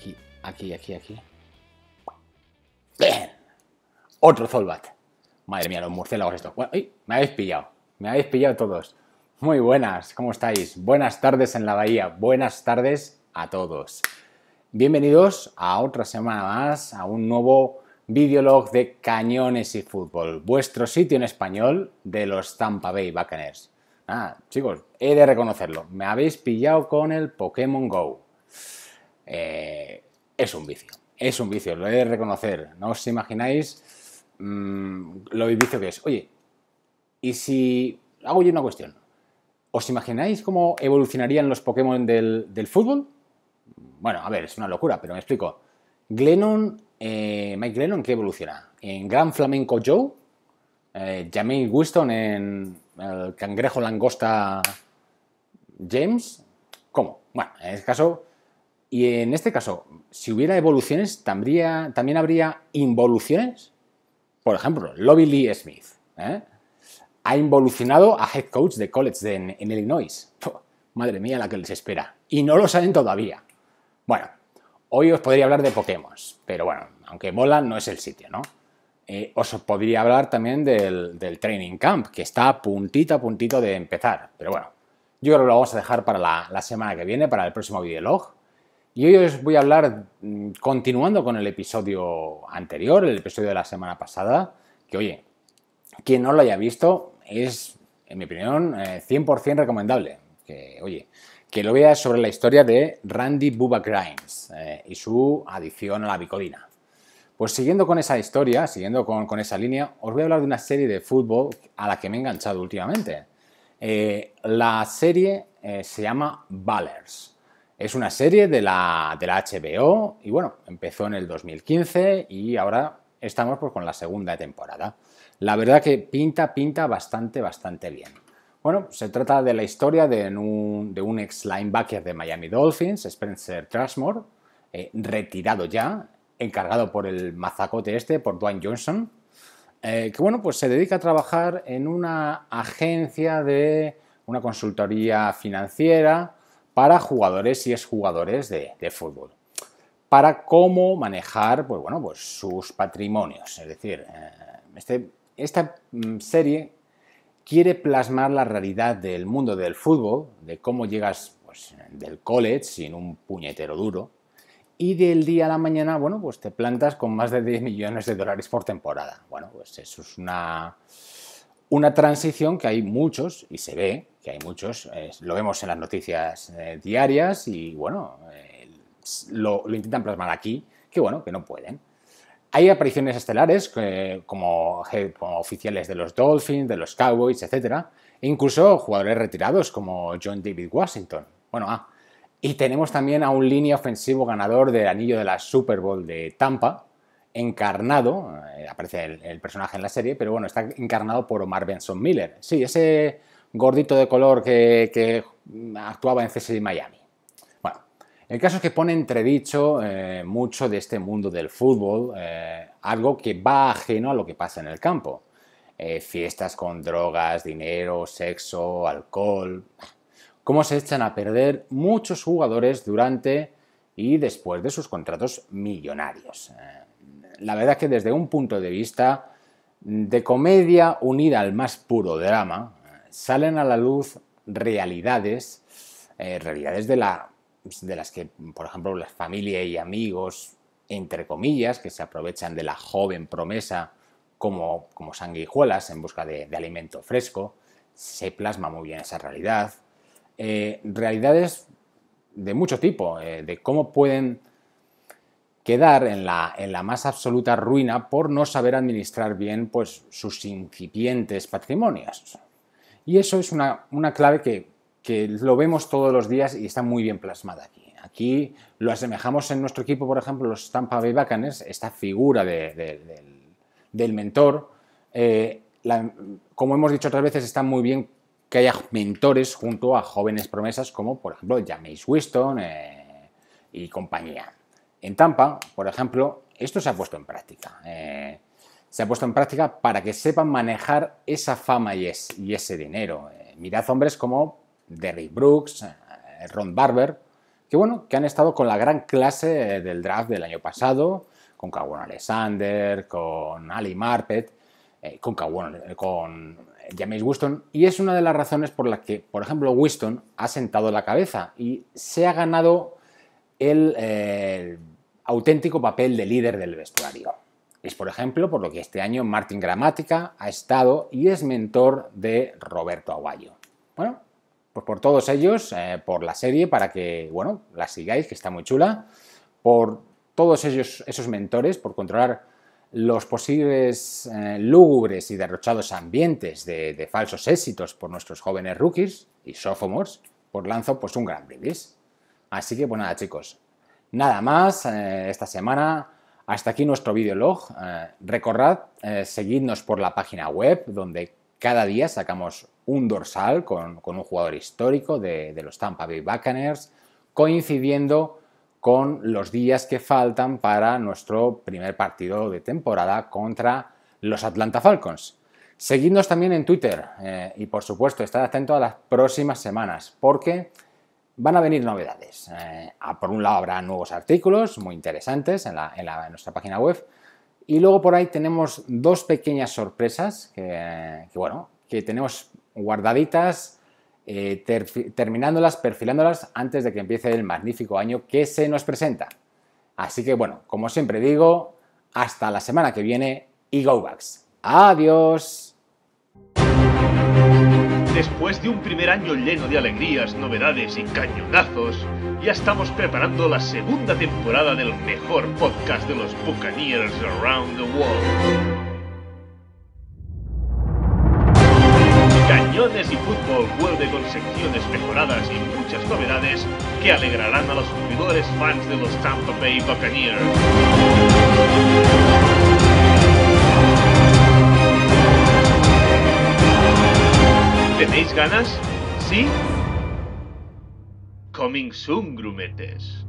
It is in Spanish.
Aquí, aquí, aquí, aquí. ¡Bien! Otro Zolbat. Madre mía, los murciélagos estos. Me habéis pillado. Me habéis pillado todos. Muy buenas, ¿cómo estáis? Buenas tardes en la bahía. Buenas tardes a todos. Bienvenidos a otra semana más, a un nuevo videolog de Cañones y Fútbol, vuestro sitio en español de los Tampa Bay Buccaneers. Ah, chicos, he de reconocerlo, me habéis pillado con el Pokémon Go. Eh, es un vicio. Es un vicio, lo he de reconocer. No os imagináis mm, lo vicio que es. Oye, y si hago yo una cuestión, ¿os imagináis cómo evolucionarían los Pokémon del, fútbol? Bueno, a ver, es una locura, pero me explico. Glennon, eh, Mike Glennon, ¿qué evoluciona? En Gran Flamenco Joe, eh, Winston en el Cangrejo Langosta James, ¿cómo? Bueno, en este caso y en este caso, si hubiera evoluciones, también habría involuciones. Por ejemplo, Lobby Lee Smith ¿eh? ha involucionado a head coach de college en, Illinois. madre mía, la que les espera. Y no lo saben todavía. Bueno, hoy os podría hablar de Pokémon, pero bueno, aunque mola, no es el sitio, ¿no? Eh, os podría hablar también del, training camp, que está a puntito a puntito de empezar. Pero bueno, yo creo que lo vamos a dejar para la, la semana que viene, para el próximo videolog. Y hoy os voy a hablar, mm, continuando con el episodio anterior, el episodio de la semana pasada, que oye, quien no lo haya visto es, en mi opinión, 100% eh, recomendable. Que, oye, que lo vea sobre la historia de Randy Bubba Grimes eh, y su adicción a la bicodina. Pues siguiendo con esa historia, siguiendo con, esa línea, os voy a hablar de una serie de fútbol a la que me he enganchado últimamente. Eh, la serie se llama Ballers. Es una serie de la, de la HBO y bueno, empezó en el 2015 y ahora estamos pues, con la segunda temporada. La verdad que pinta, pinta bastante, bastante bien. Bueno, se trata de la historia de un, ex linebacker de Miami Dolphins, Spencer Trashmore, eh, retirado ya, encargado por el mazacote este, por Dwayne Johnson, eh, que bueno, pues se dedica a trabajar en una agencia de una consultoría financiera para jugadores y exjugadores de, fútbol, para cómo manejar pues, bueno, pues sus patrimonios. Es decir, eh, este, esta mm, serie quiere plasmar la realidad del mundo del fútbol, de cómo llegas pues, del college sin un puñetero duro, y del día a la mañana, bueno, pues te plantas con más de 10 millones de dólares por temporada. Bueno, pues eso es una una transición que hay muchos, y se ve que hay muchos, lo vemos en las noticias eh, diarias y bueno, eh, lo, intentan plasmar aquí, que bueno, que no pueden. Hay apariciones estelares como, oficiales de los Dolphins, de los Cowboys, etc. E incluso jugadores retirados como John David Washington. Bueno, ah, y tenemos también a un línea ofensivo ganador del anillo de la Super Bowl de Tampa, encarnado, eh, aparece el, personaje en la serie, pero bueno, está encarnado por Omar Benson Miller. Sí, ese gordito de color que, actuaba en CSI Miami. Bueno, el caso es que pone entredicho eh, mucho de este mundo del fútbol, eh, algo que va ajeno a lo que pasa en el campo. fiestas con drogas, dinero, sexo, alcohol. Cómo se echan a perder muchos jugadores durante y después de sus contratos millonarios la verdad es que desde un punto de vista de comedia unida al más puro drama, salen a la luz realidades, eh, realidades de, la, de las que, por ejemplo, las familia y amigos, entre comillas, que se aprovechan de la joven promesa como, como sanguijuelas en busca de, alimento fresco, se plasma muy bien esa realidad. Eh, realidades de mucho tipo, eh, de cómo pueden quedar en la, en la más absoluta ruina por no saber administrar bien pues, sus incipientes patrimonios. Y eso es una, una clave que, que lo vemos todos los días y está muy bien plasmada aquí. Aquí lo asemejamos en nuestro equipo, por ejemplo, los Tampa Bay Buccaneers, esta figura de, del mentor. Eh, como hemos dicho otras veces, está muy bien que haya mentores junto a jóvenes promesas como, por ejemplo, James Winston eh, y compañía. En Tampa, por ejemplo, esto se ha puesto en práctica. Eh, se ha puesto en práctica para que sepan manejar esa fama y, ese dinero. Eh, mirad hombres como Derrick Brooks, eh, Ron Barber, que bueno, que han estado con la gran clase del draft del año pasado, con Kawun Alexander, con Ali Marpet, con, con James Winston, y es una de las razones por las que, por ejemplo, Winston ha sentado la cabeza y se ha ganado el, auténtico papel de líder del vestuario. Es, por ejemplo, por lo que este año Martín Gramática ha estado y es mentor de Roberto Aguayo. Bueno, pues por todos ellos, eh, por la serie, para que, bueno, la sigáis, que está muy chula, por todos ellos, esos mentores, por controlar los posibles eh, lúgubres y derrochados ambientes de, falsos éxitos por nuestros jóvenes rookies y sophomores, por pues lanzo pues un gran brindis. Así que, pues nada, chicos, Nada más eh, esta semana. Hasta aquí nuestro videolog. log. Eh, recordad, eh, seguidnos por la página web, donde cada día sacamos un dorsal con, un jugador histórico de, los Tampa Bay Buccaneers, coincidiendo con los días que faltan para nuestro primer partido de temporada contra los Atlanta Falcons. Seguidnos también en Twitter y, por supuesto, estad atento a las próximas semanas, porque van a venir novedades. Eh, ah, por un lado habrá nuevos artículos muy interesantes en, nuestra página web y luego por ahí tenemos dos pequeñas sorpresas que, bueno, que tenemos guardaditas, eh, terminándolas, perfilándolas antes de que empiece el magnífico año que se nos presenta. Así que bueno, como siempre digo, hasta la semana que viene y go backs. Adiós. Después de un primer año lleno de alegrías, novedades y cañonazos, ya estamos preparando la segunda temporada del mejor podcast de los Buccaneers Around the World. Cañones y Fútbol vuelve con secciones mejoradas y muchas novedades que alegrarán a los jugadores fans de los Tampa Bay Buccaneers. ganas? ¿Sí? Coming soon, grumetes.